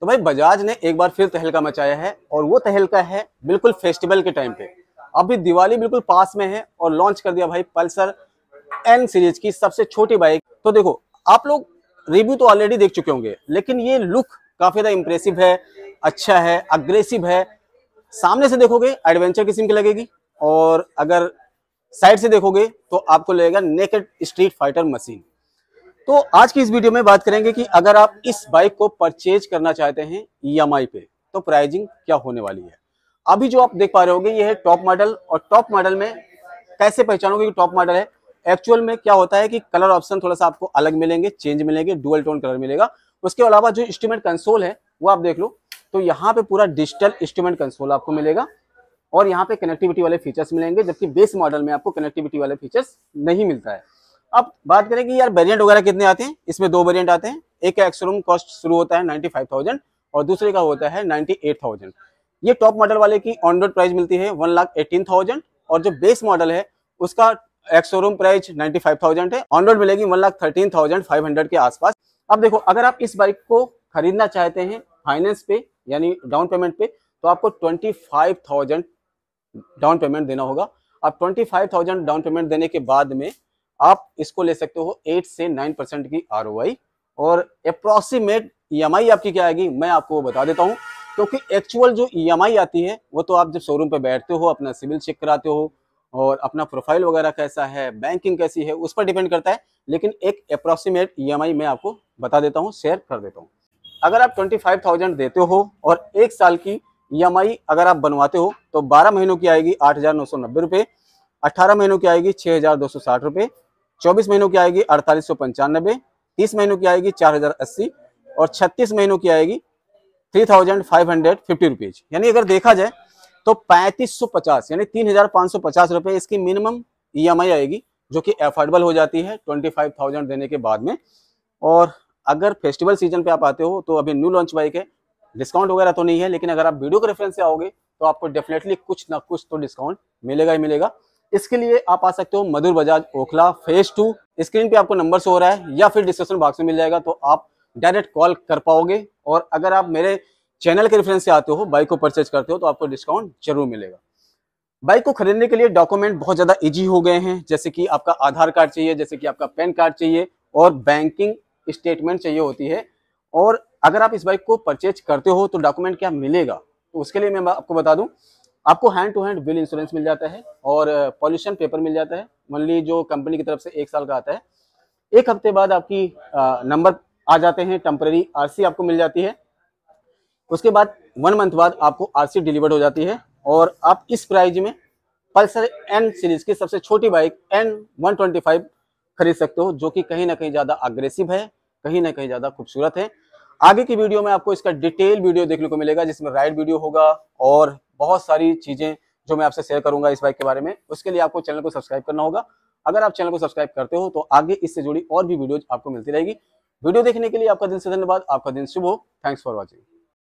तो भाई बजाज ने एक बार फिर तहलका मचाया है और वो तहलका है बिल्कुल फेस्टिवल के टाइम पे अभी दिवाली बिल्कुल पास में है और लॉन्च कर दिया भाई पल्सर एन सीरीज की सबसे छोटी बाइक तो देखो आप लोग रिव्यू तो ऑलरेडी देख चुके होंगे लेकिन ये लुक काफी ज्यादा इंप्रेसिव है अच्छा है अग्रेसिव है सामने से देखोगे एडवेंचर किस्म की लगेगी और अगर साइड से देखोगे तो आपको लगेगा नेकेड स्ट्रीट फाइटर मशीन तो आज की इस वीडियो में बात करेंगे कि अगर आप इस बाइक को परचेज करना चाहते हैं ई e पे तो प्राइजिंग क्या होने वाली है अभी जो आप देख पा रहे होंगे ये है टॉप मॉडल और टॉप मॉडल में कैसे पहचानोगे कि टॉप मॉडल है एक्चुअल में क्या होता है कि कलर ऑप्शन थोड़ा सा आपको अलग मिलेंगे चेंज मिलेंगे डुअल टोन कलर मिलेगा उसके अलावा जो इंस्ट्रूमेंट कंसोल है वो आप देख लो तो यहाँ पे पूरा डिजिटल इंस्ट्रूमेंट कंसोल आपको मिलेगा और यहाँ पे कनेक्टिविटी वाले फीचर्स मिलेंगे जबकि बेस मॉडल में आपको कनेक्टिविटी वाले फीचर्स नहीं मिलता है अब बात करें कि यार वेरियंट वगैरह कितने आते हैं इसमें दो वेरियंट आते हैं एक का एक्सरूम कॉस्ट शुरू होता है 95,000 और दूसरे का होता है 98,000 ये टॉप मॉडल वाले की ऑन रोड प्राइस मिलती है वन लाख एटीन थाउजेंड और जो बेस मॉडल है उसका एक्सोरूम प्राइस 95,000 है ऑन रोड मिलेगी one lakh thirteen thousand five hundred के आसपास अब देखो अगर आप इस बाइक को खरीदना चाहते हैं फाइनेंस पे यानी डाउन पेमेंट पे तो आपको twenty five thousand down payment देना होगा अब twenty five thousand down payment देने के बाद में आप इसको ले सकते हो एट से नाइन परसेंट की आर और अप्रोक्सीमेट ई e आपकी क्या आएगी मैं आपको बता देता हूँ क्योंकि एक्चुअल जो ई e आती है वो तो आप जब शोरूम पर बैठते हो अपना सिविल चेक कराते हो और अपना प्रोफाइल वगैरह कैसा है बैंकिंग कैसी है उस पर डिपेंड करता है लेकिन एक अप्रोक्सीमेट ई e मैं आपको बता देता हूँ शेयर कर देता हूँ अगर आप थाउजेंड देते हो और एक साल की ई अगर आप बनवाते हो तो बारह महीनों की आएगी आठ हज़ार नौ सौ नब्बे रुपये अट्ठारह महीनों की आएगी छः हज़ार दो सौ साठ रुपये चौबीस महीनों की आएगी अड़तालीस सौ पंचानबे तीस महीनों की आएगी चार हजार अस्सी और छत्तीस महीनों की आएगी three thousand five hundred fifty rupees यानी अगर देखा जाए तो पैंतीस सौ पचास यानी तीन हजार पाँच सौ पचास रुपये इसकी मिनिमम ई एम आई आएगी जो कि अफोर्डेबल हो जाती है ट्वेंटी फाइव थाउजेंड देने के बाद में और अगर फेस्टिवल सीजन पे आप आते हो तो अभी न्यू लॉन्च बाइक है डिस्काउंट वगैरह तो नहीं है लेकिन अगर आप वीडियो के रेफरेंस से आओगे तो आपको डेफिनेटली कुछ ना कुछ तो डिस्काउंट मिलेगा ही मिलेगा इसके लिए आप आ सकते हो Madhur Bajaj Okhla phase two screen पे आपको नंबर शो हो रहा है या फिर डिस्क्रिप्शन बॉक्स में मिल जाएगा तो आप डायरेक्ट कॉल कर पाओगे और अगर आप मेरे चैनल के रेफरेंस से आते हो बाइक को परचेज करते हो तो आपको डिस्काउंट जरूर मिलेगा बाइक को खरीदने के लिए डॉक्यूमेंट बहुत ज़्यादा इजी हो गए हैं जैसे कि आपका आधार कार्ड चाहिए जैसे कि आपका पैन कार्ड चाहिए और बैंकिंग स्टेटमेंट चाहिए होती है और अगर आप इस बाइक को परचेज करते हो तो डॉक्यूमेंट क्या मिलेगा तो उसके लिए मैं आपको बता दूं आपको hand to hand bill insurance मिल जाता है और पॉल्यूशन पेपर मिल जाता है ओनली जो कंपनी की तरफ से एक साल का आता है एक हफ्ते बाद आपकी नंबर आ जाते हैं टेम्परेरी आरसी आपको मिल जाती है उसके बाद वन मंथ बाद आपको आरसी डिलीवर्ड हो जाती है और आप इस प्राइज में पल्सर एन सीरीज की सबसे छोटी बाइक एन वन खरीद सकते हो जो कि कहीं ना कहीं ज़्यादा अग्रेसिव है कहीं ना कहीं ज़्यादा खूबसूरत है आगे की वीडियो में आपको इसका डिटेल वीडियो देखने को मिलेगा जिसमें राइड वीडियो होगा और बहुत सारी चीज़ें जो मैं आपसे शेयर करूंगा इस बाइक के बारे में उसके लिए आपको चैनल को सब्सक्राइब करना होगा अगर आप चैनल को सब्सक्राइब करते हो तो आगे इससे जुड़ी और भी वीडियोज आपको मिलती रहेगी वीडियो देखने के लिए आपका दिन से धन्यवाद आपका दिन शुभ हो थैंक्स फॉर वॉचिंग